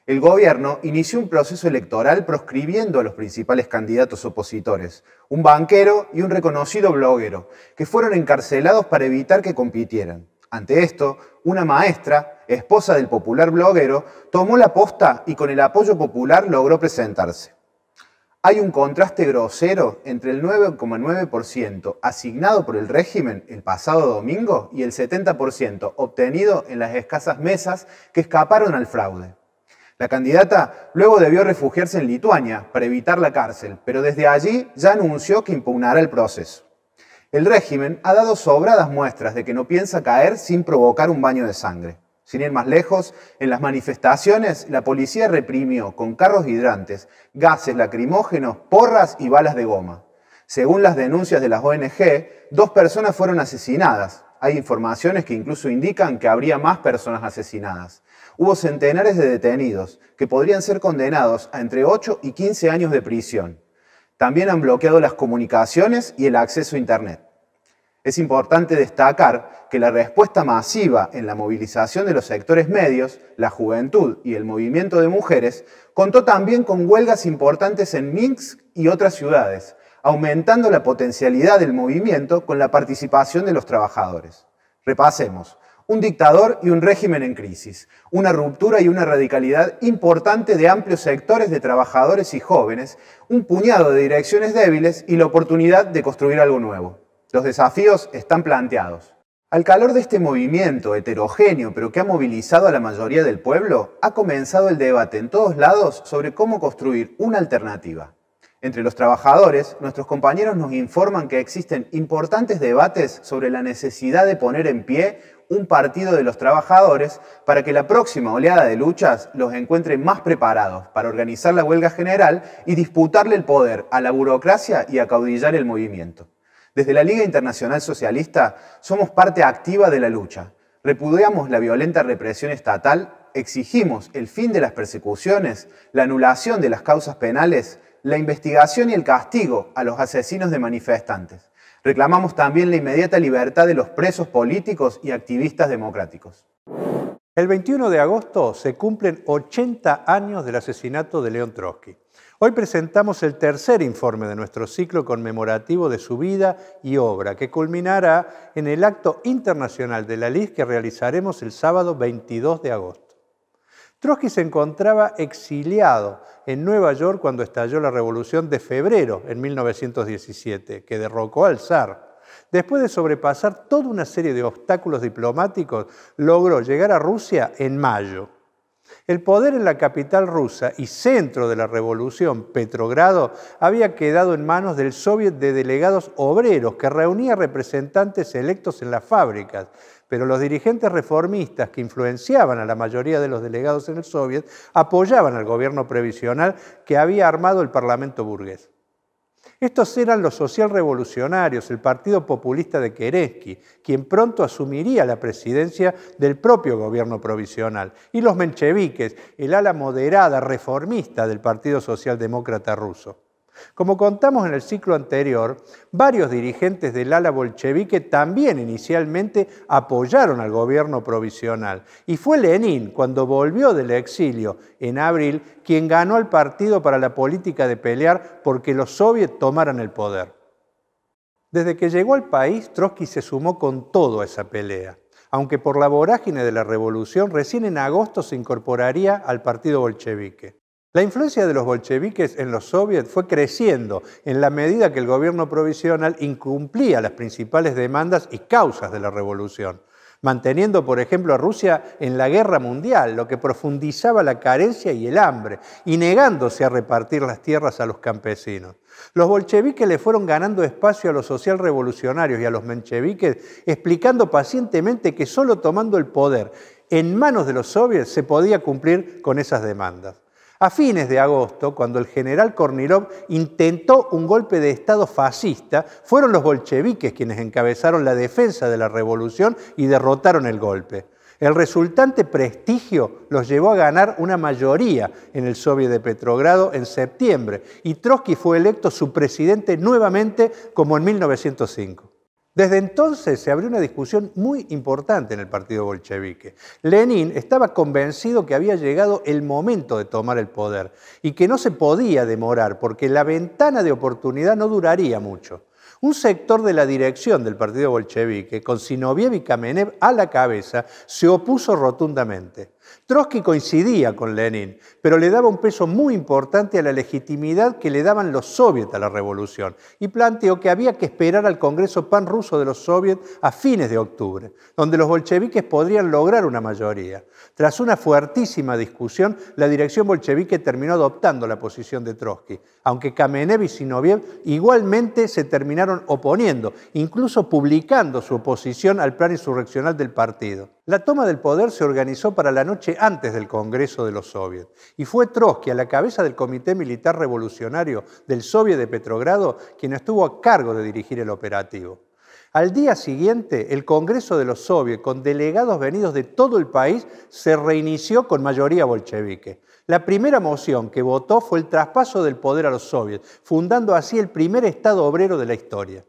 El gobierno inició un proceso electoral proscribiendo a los principales candidatos opositores, un banquero y un reconocido bloguero, que fueron encarcelados para evitar que compitieran. Ante esto, una maestra, esposa del popular bloguero, tomó la posta y con el apoyo popular logró presentarse. Hay un contraste grosero entre el 9,9% asignado por el régimen el pasado domingo y el 70% obtenido en las escasas mesas que escaparon al fraude. La candidata luego debió refugiarse en Lituania para evitar la cárcel, pero desde allí ya anunció que impugnará el proceso. El régimen ha dado sobradas muestras de que no piensa caer sin provocar un baño de sangre. Sin ir más lejos, en las manifestaciones la policía reprimió con carros hidrantes, gases lacrimógenos, porras y balas de goma. Según las denuncias de las ONG, dos personas fueron asesinadas. Hay informaciones que incluso indican que habría más personas asesinadas. Hubo centenares de detenidos que podrían ser condenados a entre 8 y 15 años de prisión. También han bloqueado las comunicaciones y el acceso a Internet. Es importante destacar que la respuesta masiva en la movilización de los sectores medios, la juventud y el movimiento de mujeres contó también con huelgas importantes en Minsk y otras ciudades, aumentando la potencialidad del movimiento con la participación de los trabajadores. Repasemos. Un dictador y un régimen en crisis, una ruptura y una radicalidad importante de amplios sectores de trabajadores y jóvenes, un puñado de direcciones débiles y la oportunidad de construir algo nuevo. Los desafíos están planteados. Al calor de este movimiento heterogéneo pero que ha movilizado a la mayoría del pueblo, ha comenzado el debate en todos lados sobre cómo construir una alternativa. Entre los trabajadores, nuestros compañeros nos informan que existen importantes debates sobre la necesidad de poner en pie un partido de los trabajadores para que la próxima oleada de luchas los encuentre más preparados para organizar la huelga general y disputarle el poder a la burocracia y acaudillar el movimiento. Desde la Liga Internacional Socialista somos parte activa de la lucha. Repudiamos la violenta represión estatal, exigimos el fin de las persecuciones, la anulación de las causas penales, la investigación y el castigo a los asesinos de manifestantes. Reclamamos también la inmediata libertad de los presos políticos y activistas democráticos. El 21 de agosto se cumplen 80 años del asesinato de León Trotsky. Hoy presentamos el tercer informe de nuestro ciclo conmemorativo de su vida y obra, que culminará en el acto internacional de la LIS que realizaremos el sábado 22 de agosto. Trotsky se encontraba exiliado en Nueva York cuando estalló la Revolución de Febrero en 1917, que derrocó al zar. Después de sobrepasar toda una serie de obstáculos diplomáticos, logró llegar a Rusia en mayo el poder en la capital rusa y centro de la revolución, Petrogrado, había quedado en manos del Soviet de delegados obreros que reunía representantes electos en las fábricas, pero los dirigentes reformistas que influenciaban a la mayoría de los delegados en el Soviet apoyaban al gobierno previsional que había armado el Parlamento burgués. Estos eran los socialrevolucionarios, el Partido Populista de Kerensky, quien pronto asumiría la presidencia del propio gobierno provisional, y los mencheviques, el ala moderada reformista del Partido Socialdemócrata ruso. Como contamos en el ciclo anterior, varios dirigentes del ala bolchevique también inicialmente apoyaron al gobierno provisional. Y fue Lenin, cuando volvió del exilio en abril, quien ganó al partido para la política de pelear porque los soviets tomaran el poder. Desde que llegó al país, Trotsky se sumó con todo a esa pelea, aunque por la vorágine de la revolución recién en agosto se incorporaría al partido bolchevique. La influencia de los bolcheviques en los soviets fue creciendo en la medida que el gobierno provisional incumplía las principales demandas y causas de la revolución, manteniendo, por ejemplo, a Rusia en la guerra mundial, lo que profundizaba la carencia y el hambre, y negándose a repartir las tierras a los campesinos. Los bolcheviques le fueron ganando espacio a los social revolucionarios y a los mencheviques, explicando pacientemente que solo tomando el poder en manos de los soviets se podía cumplir con esas demandas. A fines de agosto, cuando el general Kornilov intentó un golpe de Estado fascista, fueron los bolcheviques quienes encabezaron la defensa de la revolución y derrotaron el golpe. El resultante prestigio los llevó a ganar una mayoría en el Soviet de Petrogrado en septiembre y Trotsky fue electo su presidente nuevamente como en 1905. Desde entonces se abrió una discusión muy importante en el partido bolchevique. Lenin estaba convencido que había llegado el momento de tomar el poder y que no se podía demorar porque la ventana de oportunidad no duraría mucho. Un sector de la dirección del partido bolchevique, con Sinoviev y Kamenev a la cabeza, se opuso rotundamente. Trotsky coincidía con Lenin, pero le daba un peso muy importante a la legitimidad que le daban los soviets a la revolución y planteó que había que esperar al Congreso Pan-Ruso de los soviets a fines de octubre, donde los bolcheviques podrían lograr una mayoría. Tras una fuertísima discusión, la dirección bolchevique terminó adoptando la posición de Trotsky, aunque Kamenev y Sinoviev igualmente se terminaron oponiendo, incluso publicando su oposición al plan insurreccional del partido. La toma del poder se organizó para la noche antes del Congreso de los Soviets y fue Trotsky, a la cabeza del Comité Militar Revolucionario del Soviet de Petrogrado, quien estuvo a cargo de dirigir el operativo. Al día siguiente, el Congreso de los Soviets, con delegados venidos de todo el país, se reinició con mayoría bolchevique. La primera moción que votó fue el traspaso del poder a los soviets, fundando así el primer Estado obrero de la historia.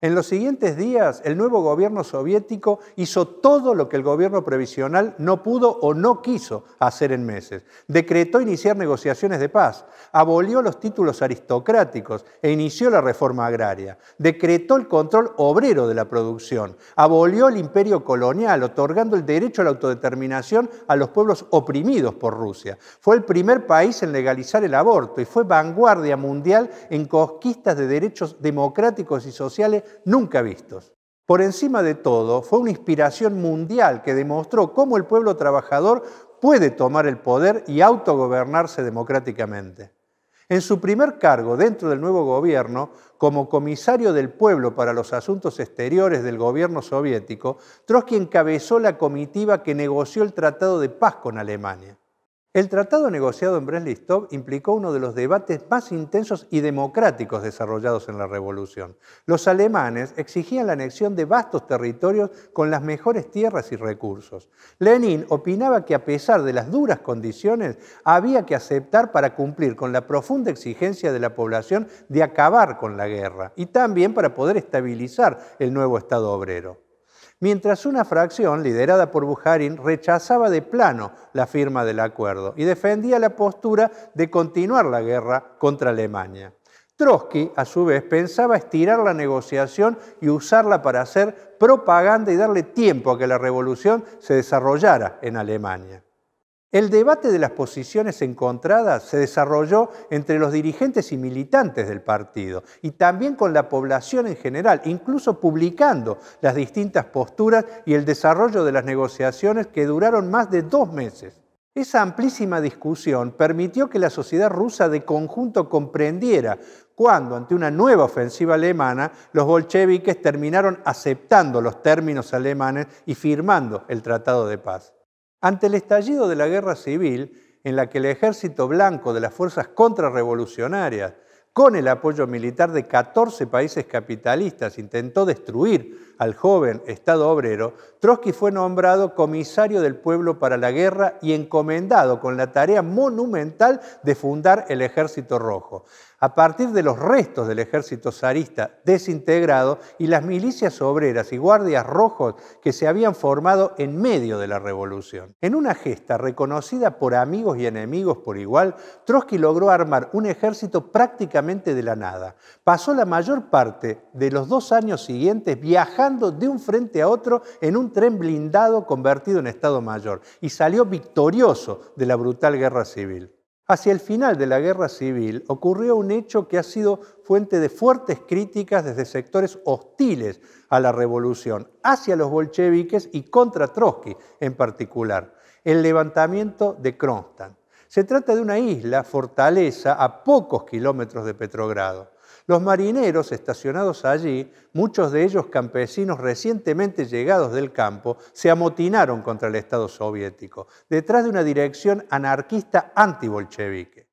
En los siguientes días, el nuevo gobierno soviético hizo todo lo que el gobierno previsional no pudo o no quiso hacer en meses. Decretó iniciar negociaciones de paz, abolió los títulos aristocráticos e inició la reforma agraria, decretó el control obrero de la producción, abolió el imperio colonial, otorgando el derecho a la autodeterminación a los pueblos oprimidos por Rusia. Fue el primer país en legalizar el aborto y fue vanguardia mundial en conquistas de derechos democráticos y sociales nunca vistos. Por encima de todo, fue una inspiración mundial que demostró cómo el pueblo trabajador puede tomar el poder y autogobernarse democráticamente. En su primer cargo dentro del nuevo gobierno, como comisario del pueblo para los asuntos exteriores del gobierno soviético, Trotsky encabezó la comitiva que negoció el Tratado de Paz con Alemania. El tratado negociado en brest implicó uno de los debates más intensos y democráticos desarrollados en la Revolución. Los alemanes exigían la anexión de vastos territorios con las mejores tierras y recursos. Lenin opinaba que a pesar de las duras condiciones, había que aceptar para cumplir con la profunda exigencia de la población de acabar con la guerra y también para poder estabilizar el nuevo Estado obrero mientras una fracción, liderada por Bukharin, rechazaba de plano la firma del acuerdo y defendía la postura de continuar la guerra contra Alemania. Trotsky, a su vez, pensaba estirar la negociación y usarla para hacer propaganda y darle tiempo a que la revolución se desarrollara en Alemania. El debate de las posiciones encontradas se desarrolló entre los dirigentes y militantes del partido y también con la población en general, incluso publicando las distintas posturas y el desarrollo de las negociaciones que duraron más de dos meses. Esa amplísima discusión permitió que la sociedad rusa de conjunto comprendiera cuando, ante una nueva ofensiva alemana, los bolcheviques terminaron aceptando los términos alemanes y firmando el Tratado de Paz. Ante el estallido de la guerra civil, en la que el ejército blanco de las fuerzas contrarrevolucionarias, con el apoyo militar de 14 países capitalistas, intentó destruir al joven Estado obrero, Trotsky fue nombrado comisario del pueblo para la guerra y encomendado con la tarea monumental de fundar el Ejército Rojo a partir de los restos del ejército zarista desintegrado y las milicias obreras y guardias rojos que se habían formado en medio de la revolución. En una gesta reconocida por amigos y enemigos por igual, Trotsky logró armar un ejército prácticamente de la nada. Pasó la mayor parte de los dos años siguientes viajando de un frente a otro en un tren blindado convertido en Estado Mayor y salió victorioso de la brutal guerra civil. Hacia el final de la guerra civil ocurrió un hecho que ha sido fuente de fuertes críticas desde sectores hostiles a la revolución, hacia los bolcheviques y contra Trotsky en particular, el levantamiento de Kronstadt. Se trata de una isla, fortaleza, a pocos kilómetros de Petrogrado. Los marineros estacionados allí, muchos de ellos campesinos recientemente llegados del campo, se amotinaron contra el Estado soviético, detrás de una dirección anarquista antibolchevique.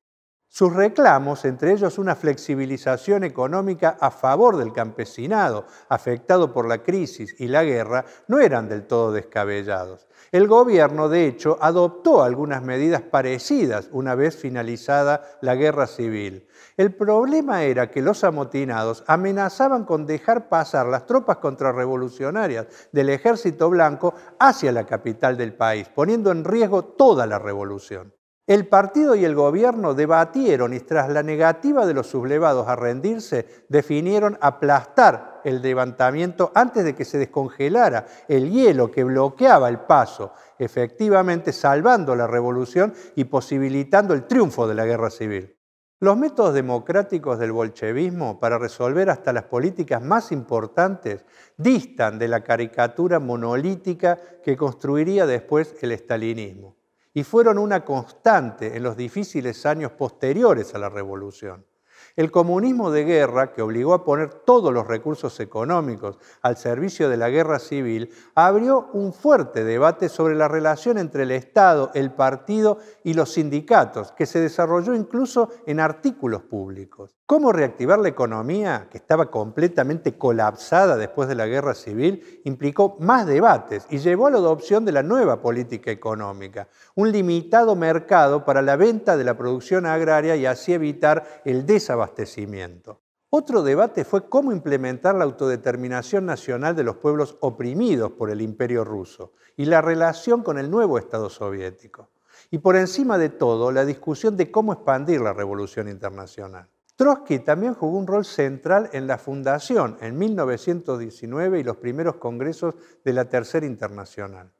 Sus reclamos, entre ellos una flexibilización económica a favor del campesinado, afectado por la crisis y la guerra, no eran del todo descabellados. El gobierno, de hecho, adoptó algunas medidas parecidas una vez finalizada la guerra civil. El problema era que los amotinados amenazaban con dejar pasar las tropas contrarrevolucionarias del ejército blanco hacia la capital del país, poniendo en riesgo toda la revolución. El partido y el gobierno debatieron y tras la negativa de los sublevados a rendirse, definieron aplastar el levantamiento antes de que se descongelara el hielo que bloqueaba el paso, efectivamente salvando la revolución y posibilitando el triunfo de la guerra civil. Los métodos democráticos del bolchevismo para resolver hasta las políticas más importantes distan de la caricatura monolítica que construiría después el estalinismo y fueron una constante en los difíciles años posteriores a la revolución. El comunismo de guerra, que obligó a poner todos los recursos económicos al servicio de la guerra civil, abrió un fuerte debate sobre la relación entre el Estado, el partido y los sindicatos, que se desarrolló incluso en artículos públicos. ¿Cómo reactivar la economía, que estaba completamente colapsada después de la guerra civil, implicó más debates y llevó a la adopción de la nueva política económica, un limitado mercado para la venta de la producción agraria y así evitar el desabastecimiento abastecimiento. Otro debate fue cómo implementar la autodeterminación nacional de los pueblos oprimidos por el imperio ruso y la relación con el nuevo Estado soviético. Y por encima de todo, la discusión de cómo expandir la revolución internacional. Trotsky también jugó un rol central en la fundación en 1919 y los primeros congresos de la Tercera Internacional.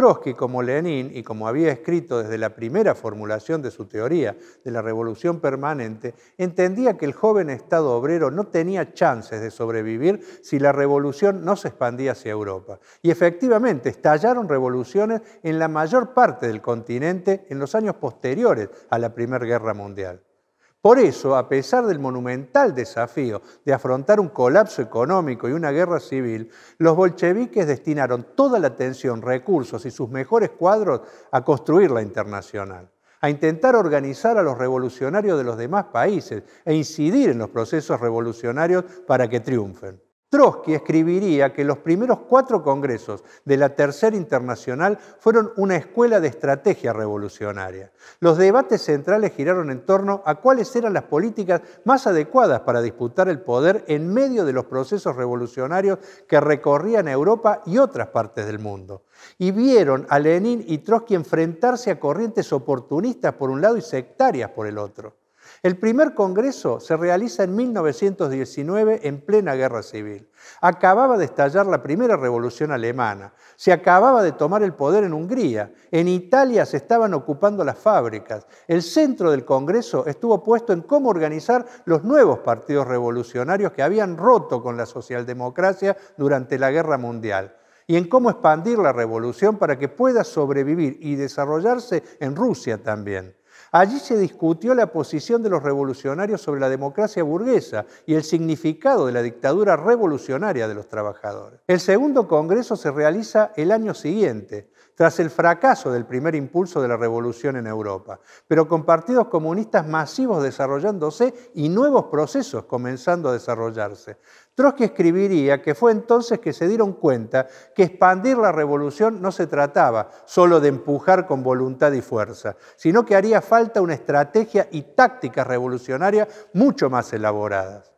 Trotsky, como Lenin y como había escrito desde la primera formulación de su teoría de la revolución permanente, entendía que el joven Estado obrero no tenía chances de sobrevivir si la revolución no se expandía hacia Europa. Y efectivamente estallaron revoluciones en la mayor parte del continente en los años posteriores a la Primera Guerra Mundial. Por eso, a pesar del monumental desafío de afrontar un colapso económico y una guerra civil, los bolcheviques destinaron toda la atención, recursos y sus mejores cuadros a construir la internacional, a intentar organizar a los revolucionarios de los demás países e incidir en los procesos revolucionarios para que triunfen. Trotsky escribiría que los primeros cuatro congresos de la Tercera Internacional fueron una escuela de estrategia revolucionaria. Los debates centrales giraron en torno a cuáles eran las políticas más adecuadas para disputar el poder en medio de los procesos revolucionarios que recorrían Europa y otras partes del mundo. Y vieron a Lenin y Trotsky enfrentarse a corrientes oportunistas por un lado y sectarias por el otro. El primer congreso se realiza en 1919 en plena guerra civil. Acababa de estallar la primera revolución alemana, se acababa de tomar el poder en Hungría, en Italia se estaban ocupando las fábricas. El centro del congreso estuvo puesto en cómo organizar los nuevos partidos revolucionarios que habían roto con la socialdemocracia durante la guerra mundial y en cómo expandir la revolución para que pueda sobrevivir y desarrollarse en Rusia también. Allí se discutió la posición de los revolucionarios sobre la democracia burguesa y el significado de la dictadura revolucionaria de los trabajadores. El segundo Congreso se realiza el año siguiente, tras el fracaso del primer impulso de la revolución en Europa, pero con partidos comunistas masivos desarrollándose y nuevos procesos comenzando a desarrollarse. Trotsky escribiría que fue entonces que se dieron cuenta que expandir la revolución no se trataba solo de empujar con voluntad y fuerza, sino que haría falta una estrategia y táctica revolucionaria mucho más elaboradas.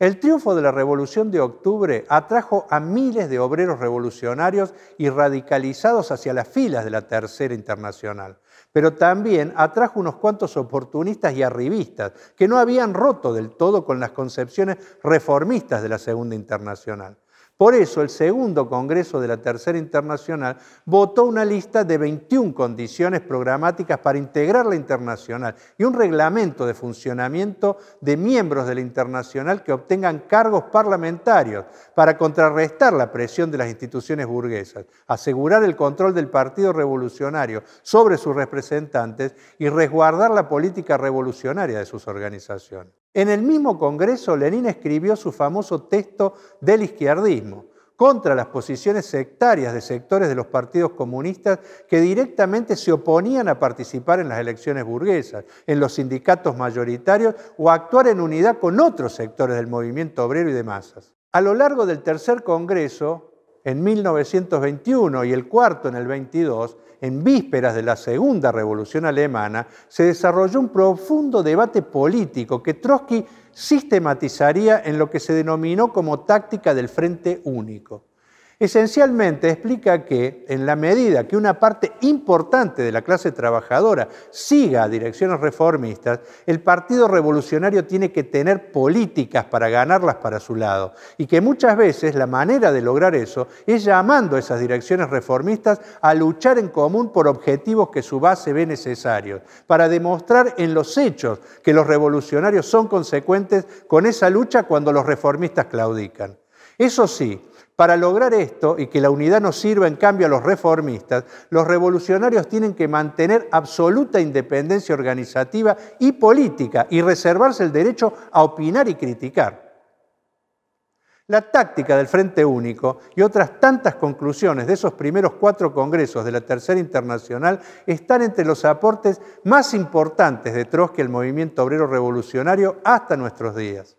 El triunfo de la Revolución de Octubre atrajo a miles de obreros revolucionarios y radicalizados hacia las filas de la Tercera Internacional pero también atrajo unos cuantos oportunistas y arribistas que no habían roto del todo con las concepciones reformistas de la Segunda Internacional. Por eso el segundo Congreso de la Tercera Internacional votó una lista de 21 condiciones programáticas para integrar la internacional y un reglamento de funcionamiento de miembros de la internacional que obtengan cargos parlamentarios para contrarrestar la presión de las instituciones burguesas, asegurar el control del Partido Revolucionario sobre sus representantes y resguardar la política revolucionaria de sus organizaciones. En el mismo Congreso, Lenin escribió su famoso texto del izquierdismo, contra las posiciones sectarias de sectores de los partidos comunistas que directamente se oponían a participar en las elecciones burguesas, en los sindicatos mayoritarios o a actuar en unidad con otros sectores del movimiento obrero y de masas. A lo largo del tercer Congreso, en 1921 y el cuarto en el 22, en vísperas de la Segunda Revolución Alemana, se desarrolló un profundo debate político que Trotsky sistematizaría en lo que se denominó como táctica del Frente Único. Esencialmente explica que en la medida que una parte importante de la clase trabajadora siga direcciones reformistas, el Partido Revolucionario tiene que tener políticas para ganarlas para su lado y que muchas veces la manera de lograr eso es llamando a esas direcciones reformistas a luchar en común por objetivos que su base ve necesarios, para demostrar en los hechos que los revolucionarios son consecuentes con esa lucha cuando los reformistas claudican. Eso sí, para lograr esto y que la unidad no sirva en cambio a los reformistas, los revolucionarios tienen que mantener absoluta independencia organizativa y política y reservarse el derecho a opinar y criticar. La táctica del Frente Único y otras tantas conclusiones de esos primeros cuatro congresos de la Tercera Internacional están entre los aportes más importantes de Trotsky al movimiento obrero revolucionario hasta nuestros días.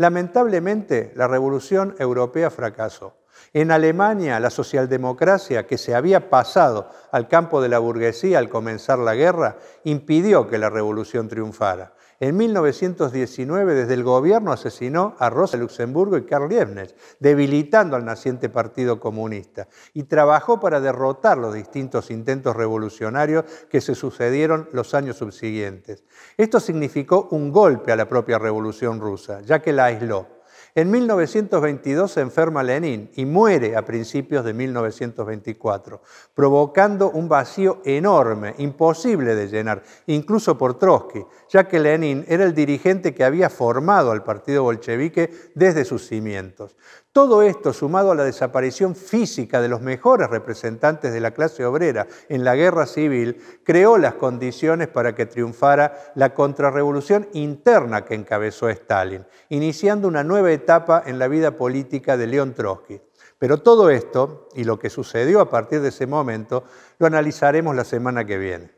Lamentablemente, la revolución europea fracasó. En Alemania, la socialdemocracia, que se había pasado al campo de la burguesía al comenzar la guerra, impidió que la revolución triunfara. En 1919, desde el gobierno, asesinó a Rosa Luxemburgo y Karl Liebknecht, debilitando al naciente Partido Comunista, y trabajó para derrotar los distintos intentos revolucionarios que se sucedieron los años subsiguientes. Esto significó un golpe a la propia revolución rusa, ya que la aisló. En 1922 se enferma Lenin y muere a principios de 1924, provocando un vacío enorme, imposible de llenar, incluso por Trotsky, ya que Lenin era el dirigente que había formado al partido bolchevique desde sus cimientos. Todo esto, sumado a la desaparición física de los mejores representantes de la clase obrera en la guerra civil, creó las condiciones para que triunfara la contrarrevolución interna que encabezó Stalin, iniciando una nueva etapa en la vida política de León Trotsky. Pero todo esto y lo que sucedió a partir de ese momento lo analizaremos la semana que viene.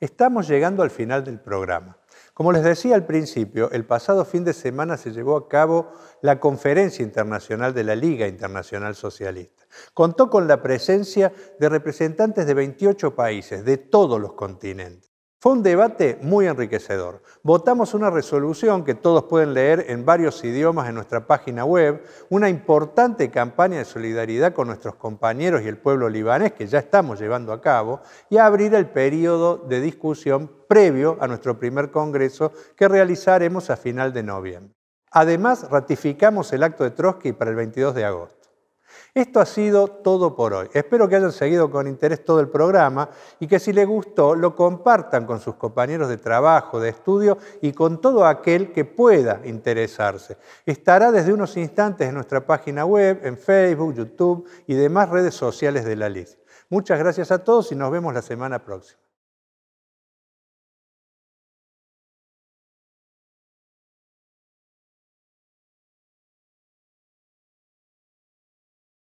Estamos llegando al final del programa. Como les decía al principio, el pasado fin de semana se llevó a cabo la conferencia internacional de la Liga Internacional Socialista. Contó con la presencia de representantes de 28 países de todos los continentes. Fue un debate muy enriquecedor. Votamos una resolución que todos pueden leer en varios idiomas en nuestra página web, una importante campaña de solidaridad con nuestros compañeros y el pueblo libanés que ya estamos llevando a cabo, y abrir el periodo de discusión previo a nuestro primer Congreso que realizaremos a final de noviembre. Además, ratificamos el acto de Trotsky para el 22 de agosto. Esto ha sido todo por hoy. Espero que hayan seguido con interés todo el programa y que si les gustó lo compartan con sus compañeros de trabajo, de estudio y con todo aquel que pueda interesarse. Estará desde unos instantes en nuestra página web, en Facebook, YouTube y demás redes sociales de la LIS. Muchas gracias a todos y nos vemos la semana próxima.